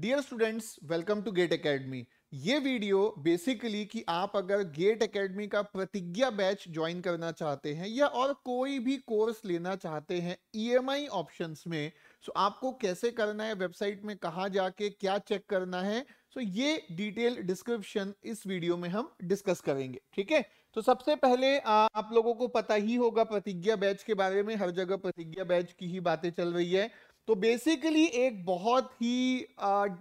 dear students welcome to GATE Academy ये video basically कि आप अगर गेट एकेडमी का प्रतिज्ञा बैच ज्वाइन करना चाहते हैं या और कोई भी कोर्स लेना चाहते हैं ईएमआई e ऑप्शंस में सो आपको कैसे करना है वेबसाइट में कहा जाके क्या चेक करना है सो ये डिटेल डिस्क्रिप्शन इस वीडियो में हम डिस्कस करेंगे ठीक है तो सबसे पहले आप लोगों को पता ही होगा प्रतिज्ञा बैच के बारे में हर जगह प्रतिज्ञा बैच की ही बातें चल रही है तो बेसिकली एक बहुत ही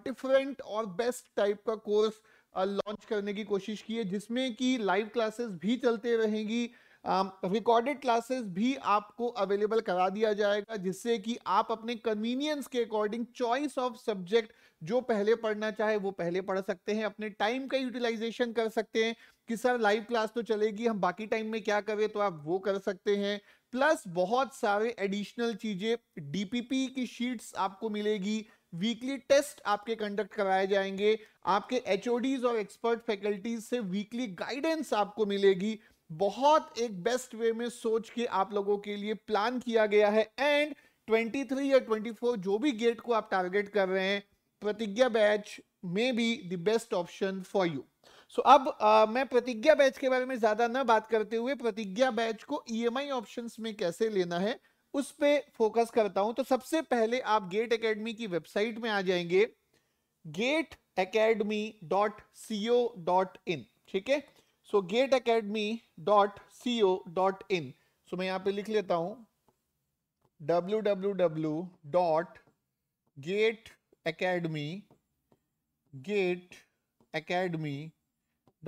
डिफरेंट और बेस्ट टाइप का कोर्स लॉन्च करने की कोशिश की है जिसमें कि लाइव क्लासेस भी चलते रहेंगी रिकॉर्डेड uh, क्लासेस भी आपको अवेलेबल करा दिया जाएगा जिससे कि आप अपने कन्वीनियंस के अकॉर्डिंग चॉइस ऑफ सब्जेक्ट जो पहले पढ़ना चाहे वो पहले पढ़ सकते हैं अपने टाइम का यूटिलाइजेशन कर सकते हैं कि सर लाइव क्लास तो चलेगी हम बाकी टाइम में क्या करें तो आप वो कर सकते हैं प्लस बहुत सारे एडिशनल चीज़ें डीपीपी की शीट्स आपको मिलेगी वीकली टेस्ट आपके कंडक्ट कराए जाएंगे आपके एच और एक्सपर्ट फैकल्टीज से वीकली गाइडेंस आपको मिलेगी बहुत एक बेस्ट वे में सोच के आप लोगों के लिए प्लान किया गया है एंड 23 या 24 जो भी गेट को आप टारगेट कर रहे हैं प्रतिज्ञा बैच में be the best option for you so अब आ, मैं प्रतिज्ञा बैच के बारे में ज्यादा ना बात करते हुए प्रतिज्ञा बैच को ईएमआई e ऑप्शंस में कैसे लेना है उस पर फोकस करता हूं तो सबसे पहले आप गेट अकेडमी की वेबसाइट में आ जाएंगे GATE Academy dot dot in ठीक है so GATE Academy dot C O dot in so मैं यहाँ पे लिख लेता हूँ W W W dot GATE Academy GATE Academy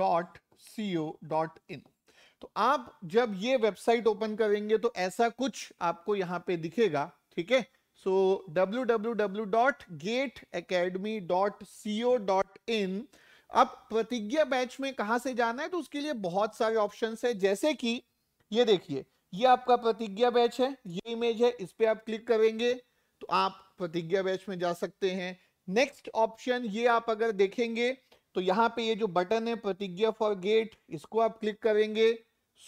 dot C O dot in तो आप जब ये वेबसाइट ओपन करेंगे तो ऐसा कुछ आपको यहाँ पे दिखेगा ठीक है so W W W dot GATE Academy dot C O dot in अब प्रतिज्ञा बैच में कहा से जाना है तो उसके लिए बहुत सारे ऑप्शन है जैसे कि ये देखिए ये आपका प्रतिज्ञा बैच है ये इमेज है इस पर आप क्लिक करेंगे तो आप प्रतिज्ञा बैच में जा सकते हैं नेक्स्ट ऑप्शन ये आप अगर देखेंगे तो यहाँ पे ये जो बटन है प्रतिज्ञा फॉर गेट इसको आप क्लिक करेंगे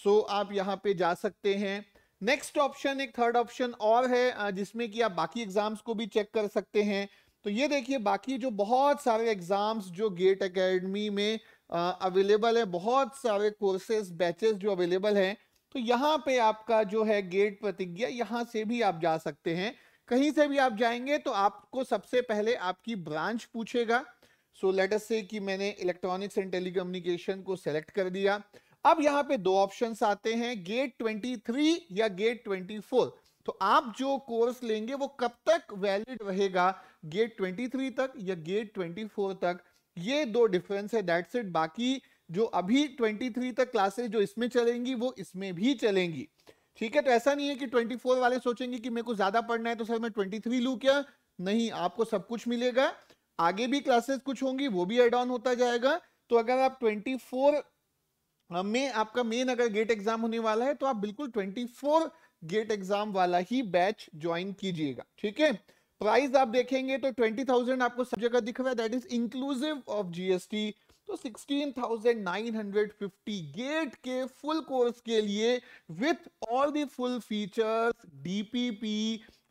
सो आप यहाँ पे जा सकते हैं नेक्स्ट ऑप्शन एक थर्ड ऑप्शन और है जिसमें कि आप बाकी एग्जाम्स को भी चेक कर सकते हैं तो ये देखिए बाकी जो बहुत सारे एग्ज़ाम्स जो गेट अकेडमी में अवेलेबल है बहुत सारे कोर्सेस बैचेस जो अवेलेबल हैं तो यहाँ पे आपका जो है गेट प्रतिज्ञा यहाँ से भी आप जा सकते हैं कहीं से भी आप जाएंगे तो आपको सबसे पहले आपकी ब्रांच पूछेगा सो लेट से कि मैंने इलेक्ट्रॉनिक्स एंड टेलीकम्युनिकेशन को सेलेक्ट कर दिया अब यहाँ पे दो ऑप्शंस आते हैं गेट 23 या गेट 24 तो आप जो कोर्स लेंगे वो कब तक वैलिड रहेगा गेट 23 तक या गेट 24 तक ये दो डिफरेंस है दैट्स इट बाकी जो अभी 23 तक क्लासेस जो इसमें चलेंगी वो इसमें भी चलेंगी ठीक है तो ऐसा नहीं है कि 24 वाले सोचेंगे कि मेरे को ज्यादा पढ़ना है तो सर मैं 23 लू क्या नहीं आपको सब कुछ मिलेगा आगे भी क्लासेस कुछ होंगी वो भी एड ऑन होता जाएगा तो अगर आप ट्वेंटी फोर में आपका मेन अगर गेट एग्जाम होने वाला है तो आप बिल्कुल फोर गेट एग्जाम वाला ही बैच ज्वाइन कीजिएगा ठीक है प्राइस आप देखेंगे तो ट्वेंटी थाउजेंड आपको सब जगह दिख रहा है that is inclusive of GST तो 16,950 गेट के फुल कोर्स के लिए with all the full features DPP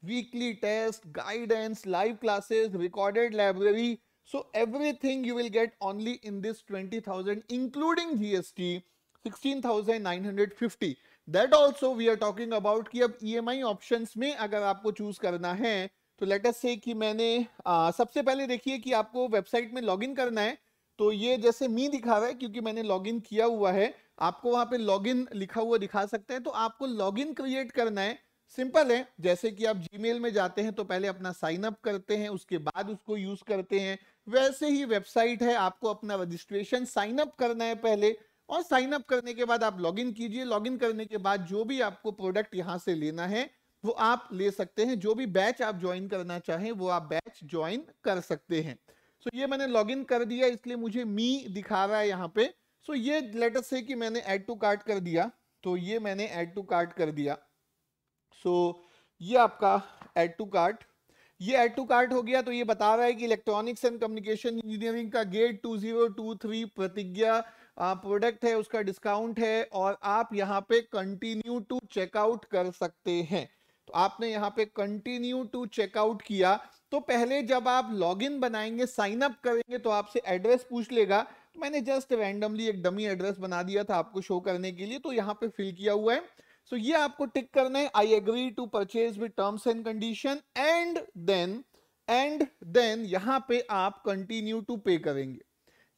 weekly test guidance live classes recorded library so everything you will get only in this 20,000 including GST 16,950 that also we are talking about कि अब ई M I option में अगर आपको choose करना है तो latest से कि मैंने आ, सबसे पहले देखिए कि आपको वेबसाइट में लॉग इन करना है तो ये जैसे मी दिखा हुआ है क्योंकि मैंने लॉग इन किया हुआ है आपको वहां पे लॉग इन लिखा हुआ दिखा सकते हैं तो आपको लॉग इन क्रिएट करना है सिंपल है जैसे कि आप जी में जाते हैं तो पहले अपना साइन अप करते हैं उसके बाद उसको यूज करते हैं वैसे ही वेबसाइट है आपको अपना रजिस्ट्रेशन साइन अप करना है पहले और साइन अप करने के बाद आप लॉगिन कीजिए लॉगिन करने के बाद जो भी आपको प्रोडक्ट यहाँ से लेना है वो आप ले सकते हैं जो भी बैच आप ज्वाइन करना चाहें वो आप बैच ज्वाइन कर सकते हैं सो so, ये मैंने लॉगिन कर दिया इसलिए मुझे मी दिखा रहा है यहाँ पे सो so, ये लेटर से कि मैंने एड टू कार्ट कर दिया तो ये मैंने एड टू कार्ट कर दिया सो so, ये आपका एड टू कार्ट ये एड टू कार्ट हो गया तो ये बता रहा है कि इलेक्ट्रॉनिक्स एंड कम्युनिकेशन इंजीनियरिंग का GATE two two zero three Pratigya product है उसका डिस्काउंट है और आप यहाँ पे कंटिन्यू टू चेकआउट कर सकते हैं तो आपने यहाँ पे कंटिन्यू टू चेकआउट किया तो पहले जब आप लॉगिन बनाएंगे साइन अप करेंगे तो आपसे एड्रेस पूछ लेगा तो मैंने जस्ट रैंडमली एक डमी एड्रेस बना दिया था आपको शो करने के लिए तो यहाँ पे फिल किया हुआ है सो so ये आपको टिक करना है I agree to purchase with terms and condition and then and then यहाँ पे आप कंटिन्यू टू पे करेंगे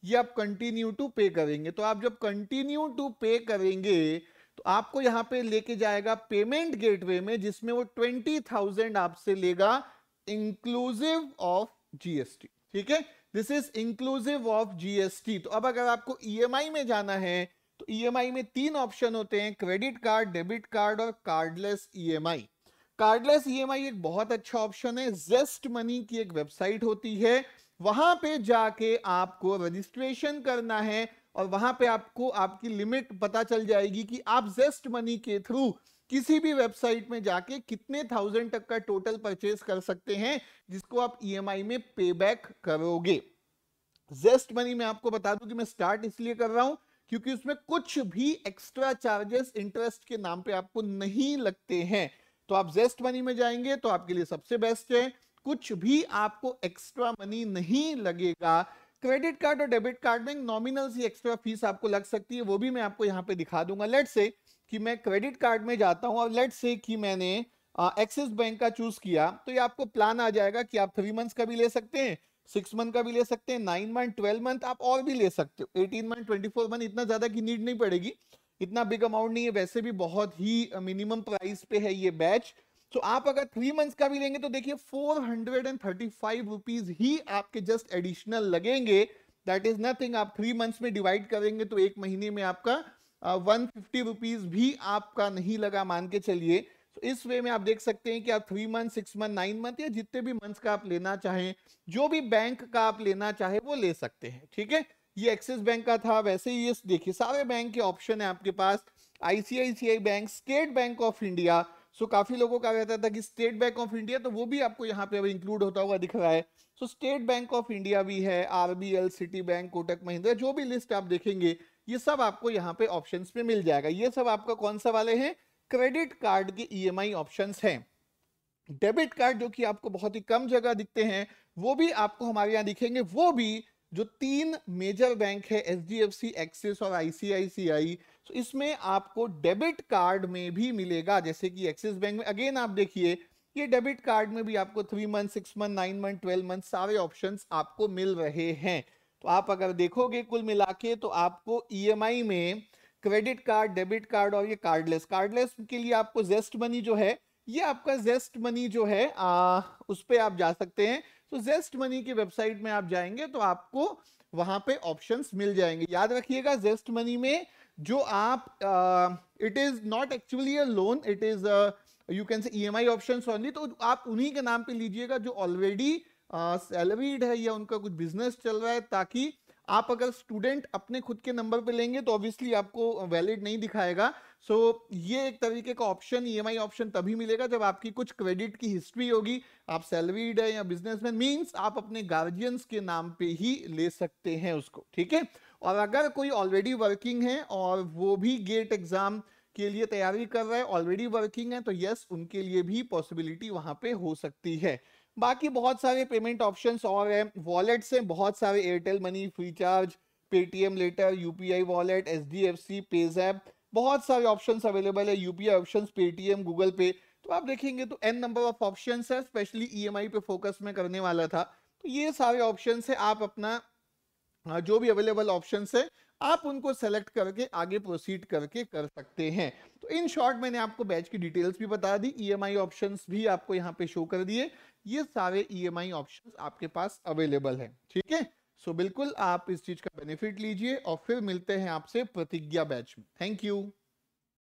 ये आप कंटिन्यू टू पे करेंगे तो आप जब कंटिन्यू टू पे करेंगे तो आपको यहां पे लेके जाएगा पेमेंट गेटवे में जिसमें वो ट्वेंटी थाउजेंड आपसे लेगा इंक्लूसिव ऑफ जीएसटी ठीक है this is inclusive of GST तो अब अगर आपको ईएमआई e में जाना है तो ईएमआई e में तीन ऑप्शन होते हैं क्रेडिट कार्ड डेबिट कार्ड और कार्डलेस ईएमआई कार्डलेस ई एक बहुत अच्छा ऑप्शन है जेस्ट मनी की एक वेबसाइट होती है वहां पे जाके आपको रजिस्ट्रेशन करना है और वहां पे आपको आपकी लिमिट पता चल जाएगी कि आप जेस्ट मनी के थ्रू किसी भी वेबसाइट में जाके कितने थाउजेंड तक का टोटल परचेज कर सकते हैं जिसको आप ई e में पे बैक करोगे जेस्ट मनी में आपको बता दूं कि मैं स्टार्ट इसलिए कर रहा हूं क्योंकि उसमें कुछ भी एक्स्ट्रा चार्जेस इंटरेस्ट के नाम पे आपको नहीं लगते हैं तो आप जेस्ट मनी में जाएंगे तो आपके लिए सबसे बेस्ट है कुछ भी आपको एक्स्ट्रा मनी नहीं लगेगा क्रेडिट कार्ड और डेबिट कार्ड में नॉमिनल सी एक्स्ट्रा फीस आपको लग सकती है वो भी मैं आपको यहाँ पे दिखा दूंगा लेट से कि मैं क्रेडिट कार्ड में जाता हूँ और लेट से कि मैंने एक्सिस बैंक का चूज किया तो ये आपको प्लान आ जाएगा कि आप थ्री मंथ्स का भी ले सकते हैं सिक्स मंथ का भी ले सकते हैं नाइन मंथ ट्वेल्व मंथ आप और भी ले सकते हो eighteen month twenty four month इतना ज्यादा की नीड नहीं पड़ेगी इतना बिग अमाउंट नहीं है वैसे भी बहुत ही मिनिमम प्राइस पे है ये बैच तो आप अगर थ्री मंथ्स का भी लेंगे तो देखिए four hundred and thirty five rupees ही आपके जस्ट एडिशनल लगेंगे दैट इज नथिंग आप थ्री मंथ्स में डिवाइड करेंगे तो एक महीने में आपका वन फिफ्टी रुपीज भी आपका नहीं लगा मान के चलिए तो इस वे में आप देख सकते हैं कि आप three month six month nine month या जितने भी मंथ्स का आप लेना चाहें जो भी बैंक का आप लेना चाहे वो ले सकते हैं ठीक है ये एक्सिस बैंक का था वैसे ही ये देखिए सारे बैंक के ऑप्शन है आपके पास ICICI bank State Bank of India so so, काफी लोगों का कहता था कि स्टेट बैंक ऑफ इंडिया तो वो भी आपको यहाँ पे अब इंक्लूड होता हुआ दिख रहा है so State Bank of India भी है RBL Citi bank Kotak Mahindra जो भी लिस्ट आप देखेंगे ये सब आपको यहाँ पे ऑप्शन में मिल जाएगा ये सब आपका कौन सा वाले हैं क्रेडिट कार्ड के ई e एम हैं डेबिट कार्ड जो कि आपको बहुत ही कम जगह दिखते हैं वो भी आपको हमारे यहाँ दिखेंगे वो भी जो तीन मेजर बैंक है H D F C Axis और आईसीआईसीआई तो इसमें आपको डेबिट कार्ड में भी मिलेगा जैसे कि एक्सिस बैंक में अगेन आप देखिए ये डेबिट कार्ड में भी आपको three month six month nine month twelve month सारे ऑप्शन आपको मिल रहे हैं तो आप अगर देखोगे कुल मिला के तो आपको ई e में क्रेडिट कार्ड डेबिट कार्ड और ये कार्डलेस कार्डलेस के लिए आपको जेस्ट मनी जो है ये आपका जेस्ट मनी जो है आ, उस पर आप जा सकते हैं तो जेस्ट मनी की वेबसाइट में आप जाएंगे तो आपको वहां पे ऑप्शंस मिल जाएंगे याद रखिएगा जेस्ट मनी में जो आप it is not actually a loan it is you can say E M I option only तो आप उन्हीं के नाम पे लीजिएगा जो ऑलरेडी सैलरीड uh, है या उनका कुछ बिजनेस चल रहा है ताकि आप अगर स्टूडेंट अपने खुद के नंबर पे लेंगे तो ऑब्वियसली आपको वैलिड नहीं दिखाएगा सो so, ये एक तरीके का ऑप्शन ई ऑप्शन तभी मिलेगा जब आपकी कुछ क्रेडिट की हिस्ट्री होगी आप सैलरीड है या बिजनेसमैन मींस आप अपने गार्जियंस के नाम पे ही ले सकते हैं उसको ठीक है और अगर कोई ऑलरेडी वर्किंग है और वो भी गेट एग्जाम के लिए तैयारी कर रहा है ऑलरेडी वर्किंग है तो यस उनके लिए भी पॉसिबिलिटी वहां पे हो सकती है बाकी बहुत सारे पेमेंट ऑप्शंस और हैं वॉलेट से बहुत सारे Airtel money free charge Paytm later UPI wallet H D F C PayZapp बहुत सारे ऑप्शंस अवेलेबल है UPI options Paytm Google Pay तो आप देखेंगे तो एन नंबर ऑफ ऑप्शन है स्पेशली ई पे फोकस में करने वाला था तो ये सारे ऑप्शन है आप अपना जो भी अवेलेबल ऑप्शन है आप उनको सेलेक्ट करके आगे प्रोसीड करके कर सकते हैं तो इन शॉर्ट मैंने आपको बैच की डिटेल्स भी बता दी ईएमआई e ऑप्शंस भी आपको यहाँ पे शो कर दिए ये सारे ईएमआई e ऑप्शंस आपके पास अवेलेबल है ठीक है सो बिल्कुल आप इस चीज का बेनिफिट लीजिए और फिर मिलते हैं आपसे प्रतिज्ञा बैच में थैंक यू